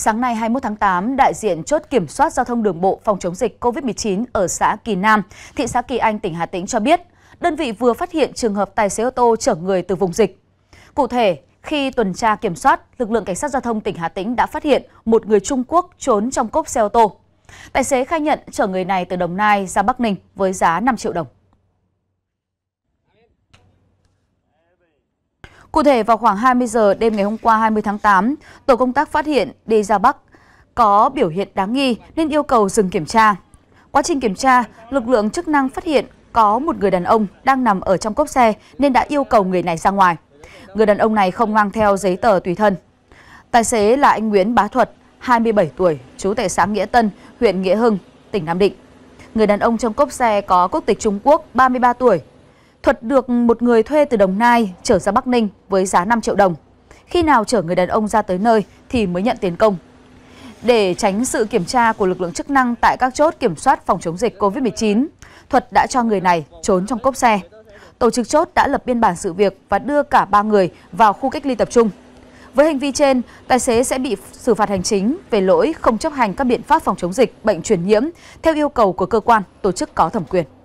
Sáng nay 21 tháng 8, đại diện chốt kiểm soát giao thông đường bộ phòng chống dịch COVID-19 ở xã Kỳ Nam, thị xã Kỳ Anh, tỉnh Hà Tĩnh cho biết, đơn vị vừa phát hiện trường hợp tài xế ô tô chở người từ vùng dịch. Cụ thể, khi tuần tra kiểm soát, lực lượng cảnh sát giao thông tỉnh Hà Tĩnh đã phát hiện một người Trung Quốc trốn trong cốp xe ô tô. Tài xế khai nhận chở người này từ Đồng Nai ra Bắc Ninh với giá 5 triệu đồng. Cụ thể vào khoảng 20 giờ đêm ngày hôm qua 20 tháng 8, tổ công tác phát hiện đi ra Bắc có biểu hiện đáng nghi nên yêu cầu dừng kiểm tra. Quá trình kiểm tra, lực lượng chức năng phát hiện có một người đàn ông đang nằm ở trong cốp xe nên đã yêu cầu người này ra ngoài. Người đàn ông này không mang theo giấy tờ tùy thân. Tài xế là anh Nguyễn Bá Thuật, 27 tuổi, trú tại xã Nghĩa Tân, huyện Nghĩa Hưng, tỉnh Nam Định. Người đàn ông trong cốp xe có quốc tịch Trung Quốc, 33 tuổi, Thuật được một người thuê từ Đồng Nai trở ra Bắc Ninh với giá 5 triệu đồng. Khi nào chở người đàn ông ra tới nơi thì mới nhận tiền công. Để tránh sự kiểm tra của lực lượng chức năng tại các chốt kiểm soát phòng chống dịch COVID-19, Thuật đã cho người này trốn trong cốp xe. Tổ chức chốt đã lập biên bản sự việc và đưa cả ba người vào khu cách ly tập trung. Với hành vi trên, tài xế sẽ bị xử phạt hành chính về lỗi không chấp hành các biện pháp phòng chống dịch bệnh truyền nhiễm theo yêu cầu của cơ quan, tổ chức có thẩm quyền.